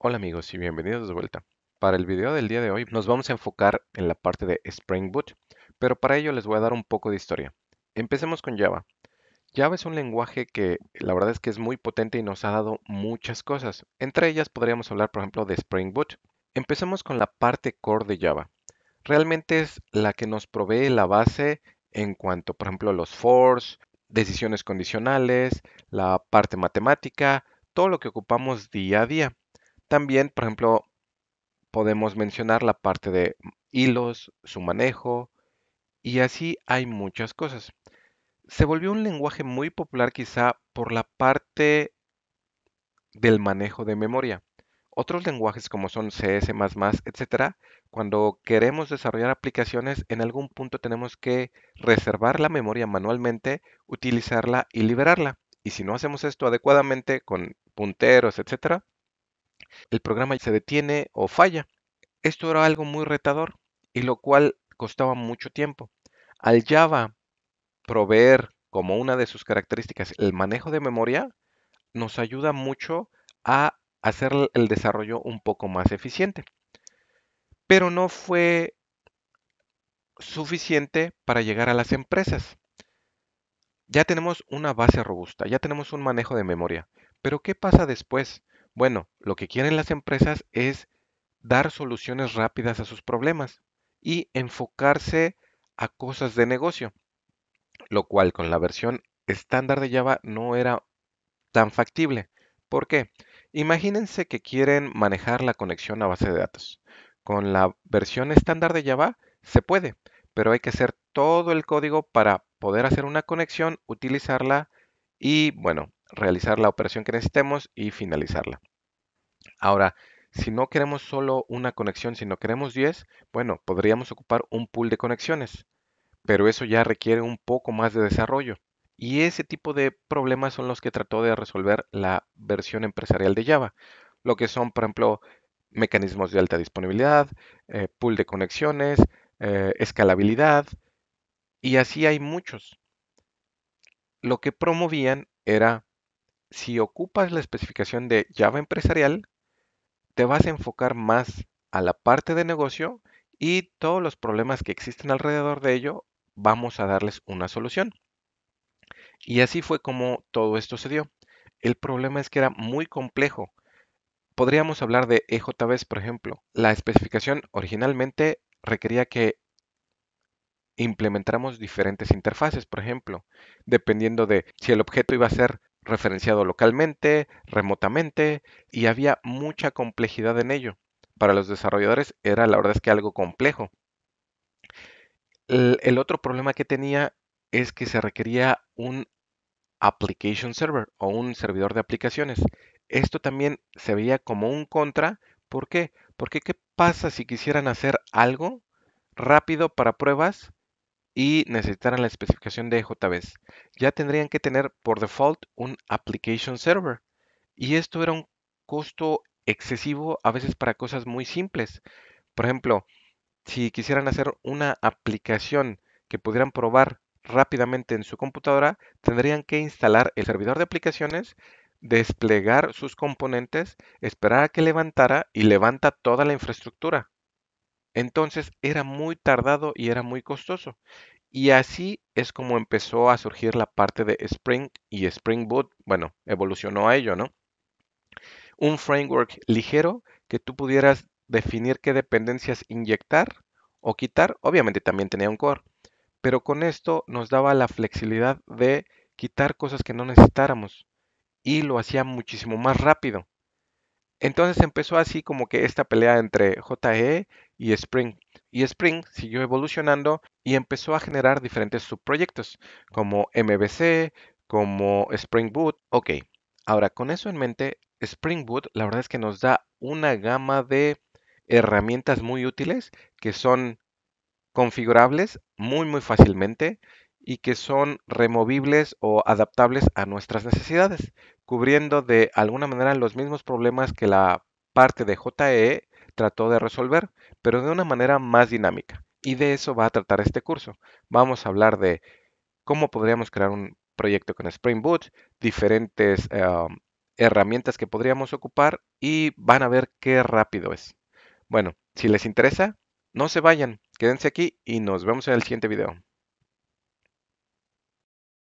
Hola amigos y bienvenidos de vuelta. Para el video del día de hoy nos vamos a enfocar en la parte de Spring Boot, pero para ello les voy a dar un poco de historia. Empecemos con Java. Java es un lenguaje que la verdad es que es muy potente y nos ha dado muchas cosas. Entre ellas podríamos hablar por ejemplo de Spring Boot. Empecemos con la parte core de Java. Realmente es la que nos provee la base en cuanto por ejemplo a los force, decisiones condicionales, la parte matemática, todo lo que ocupamos día a día. También, por ejemplo, podemos mencionar la parte de hilos, su manejo, y así hay muchas cosas. Se volvió un lenguaje muy popular quizá por la parte del manejo de memoria. Otros lenguajes como son CS, etc., cuando queremos desarrollar aplicaciones, en algún punto tenemos que reservar la memoria manualmente, utilizarla y liberarla. Y si no hacemos esto adecuadamente con punteros, etc., el programa se detiene o falla. Esto era algo muy retador y lo cual costaba mucho tiempo. Al Java proveer como una de sus características el manejo de memoria, nos ayuda mucho a hacer el desarrollo un poco más eficiente. Pero no fue suficiente para llegar a las empresas. Ya tenemos una base robusta, ya tenemos un manejo de memoria. Pero ¿qué pasa después? Bueno, lo que quieren las empresas es dar soluciones rápidas a sus problemas y enfocarse a cosas de negocio, lo cual con la versión estándar de Java no era tan factible. ¿Por qué? Imagínense que quieren manejar la conexión a base de datos. Con la versión estándar de Java se puede, pero hay que hacer todo el código para poder hacer una conexión, utilizarla y, bueno, realizar la operación que necesitemos y finalizarla. Ahora, si no queremos solo una conexión, sino queremos 10, bueno, podríamos ocupar un pool de conexiones, pero eso ya requiere un poco más de desarrollo. Y ese tipo de problemas son los que trató de resolver la versión empresarial de Java, lo que son, por ejemplo, mecanismos de alta disponibilidad, eh, pool de conexiones, eh, escalabilidad, y así hay muchos. Lo que promovían era, si ocupas la especificación de Java empresarial, te vas a enfocar más a la parte de negocio y todos los problemas que existen alrededor de ello, vamos a darles una solución. Y así fue como todo esto se dio. El problema es que era muy complejo. Podríamos hablar de EJBs, por ejemplo. La especificación originalmente requería que implementáramos diferentes interfaces, por ejemplo, dependiendo de si el objeto iba a ser referenciado localmente, remotamente, y había mucha complejidad en ello. Para los desarrolladores era la verdad es que algo complejo. El, otro problema que tenía es que se requería un application server o un servidor de aplicaciones. Esto también se veía como un contra. ¿Por qué? Porque ¿qué pasa si quisieran hacer algo rápido para pruebas? y necesitaran la especificación de JBs, ya tendrían que tener por default un application server. Y esto era un costo excesivo a veces para cosas muy simples. Por ejemplo, si quisieran hacer una aplicación que pudieran probar rápidamente en su computadora, tendrían que instalar el servidor de aplicaciones, desplegar sus componentes, esperar a que levantara y levanta toda la infraestructura. Entonces era muy tardado y era muy costoso. Y así es como empezó a surgir la parte de Spring y Spring Boot, bueno, evolucionó a ello, ¿no? Un framework ligero que tú pudieras definir qué dependencias inyectar o quitar. Obviamente también tenía un core, pero con esto nos daba la flexibilidad de quitar cosas que no necesitáramos y lo hacía muchísimo más rápido. Entonces empezó así como que esta pelea entre JE y Spring. Y Spring siguió evolucionando y empezó a generar diferentes subproyectos como MVC, como Spring Boot. Ok, ahora con eso en mente, Spring Boot la verdad es que nos da una gama de herramientas muy útiles que son configurables muy muy fácilmente y que son removibles o adaptables a nuestras necesidades, cubriendo de alguna manera los mismos problemas que la parte de JE e trató de resolver, pero de una manera más dinámica. Y de eso va a tratar este curso. Vamos a hablar de cómo podríamos crear un proyecto con Spring Boot, diferentes herramientas que podríamos ocupar y van a ver qué rápido es. Bueno, si les interesa, no se vayan, quédense aquí y nos vemos en el siguiente video.